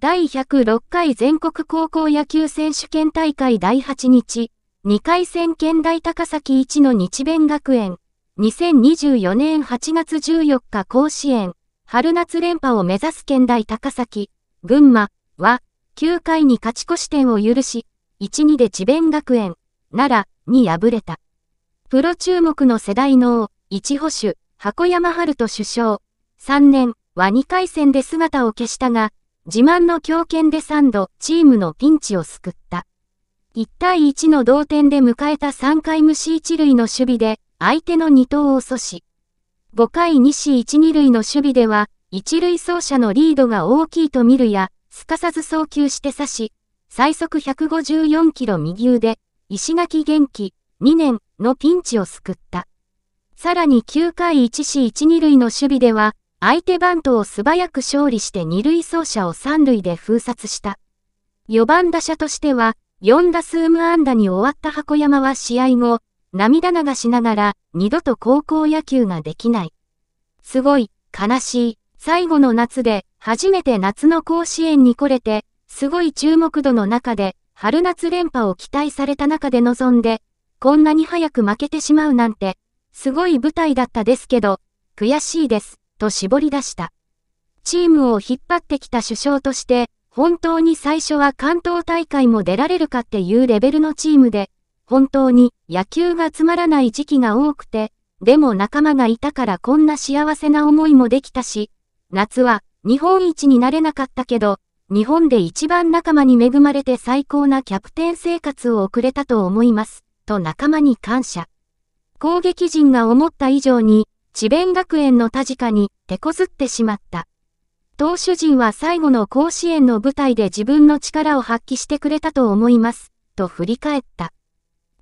第106回全国高校野球選手権大会第8日、2回戦県大高崎1の日弁学園、2024年8月14日甲子園、春夏連覇を目指す県大高崎、群馬は、9回に勝ち越し点を許し、1-2で智弁学園、奈良に敗れた。プロ注目の世代の一保守、箱山春と首相、3年は2回戦で姿を消したが、自慢の強肩で3度、チームのピンチを救った。1対1の同点で迎えた3回無視1塁の守備で、相手の2投を阻止。5回2死1、2塁の守備では、1塁走者のリードが大きいと見るや、すかさず送球して刺し、最速154キロ右腕、石垣元気、2年のピンチを救った。さらに9回1死1、2塁の守備では、相手バントを素早く勝利して二塁走者を三塁で封殺した。4番打者としては、4打数無安打に終わった箱山は試合後、涙流しながら、二度と高校野球ができない。すごい、悲しい。最後の夏で、初めて夏の甲子園に来れて、すごい注目度の中で、春夏連覇を期待された中で臨んで、こんなに早く負けてしまうなんて、すごい舞台だったですけど、悔しいです。と絞り出した。チームを引っ張ってきた首相として、本当に最初は関東大会も出られるかっていうレベルのチームで、本当に野球がつまらない時期が多くて、でも仲間がいたからこんな幸せな思いもできたし、夏は日本一になれなかったけど、日本で一番仲間に恵まれて最高なキャプテン生活を送れたと思います、と仲間に感謝。攻撃陣が思った以上に智弁学園の田近に手こずってしまった。投手陣は最後の甲子園の舞台で自分の力を発揮してくれたと思います、と振り返った。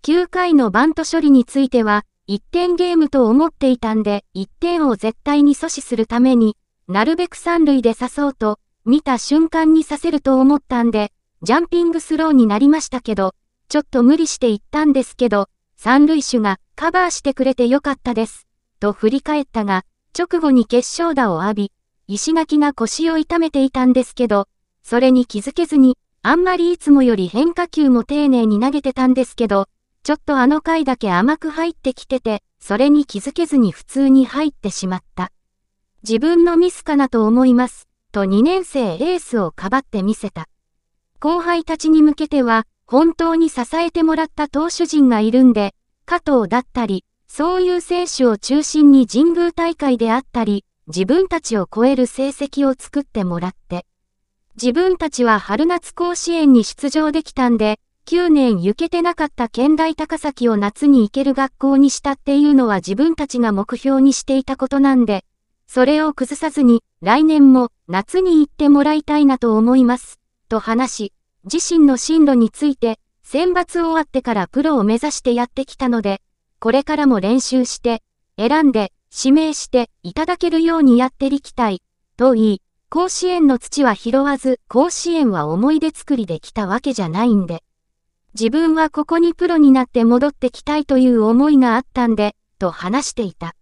9回のバント処理については、1点ゲームと思っていたんで、1点を絶対に阻止するために、なるべく三塁で刺そうと、見た瞬間にさせると思ったんで、ジャンピングスローになりましたけど、ちょっと無理していったんですけど、三塁手がカバーしてくれてよかったです。と振り返ったが、直後に決勝打を浴び、石垣が腰を痛めていたんですけど、それに気づけずに、あんまりいつもより変化球も丁寧に投げてたんですけど、ちょっとあの回だけ甘く入ってきてて、それに気づけずに普通に入ってしまった。自分のミスかなと思います、と2年生エースをかばってみせた。後輩たちに向けては、本当に支えてもらった投手陣がいるんで、加藤だったり、そういう選手を中心に神宮大会であったり、自分たちを超える成績を作ってもらって、自分たちは春夏甲子園に出場できたんで、9年行けてなかった県大高崎を夏に行ける学校にしたっていうのは自分たちが目標にしていたことなんで、それを崩さずに来年も夏に行ってもらいたいなと思います、と話し、自身の進路について、選抜終わってからプロを目指してやってきたので、これからも練習して、選んで、指名していただけるようにやっていきたい、と言い、甲子園の土は拾わず、甲子園は思い出作りできたわけじゃないんで。自分はここにプロになって戻ってきたいという思いがあったんで、と話していた。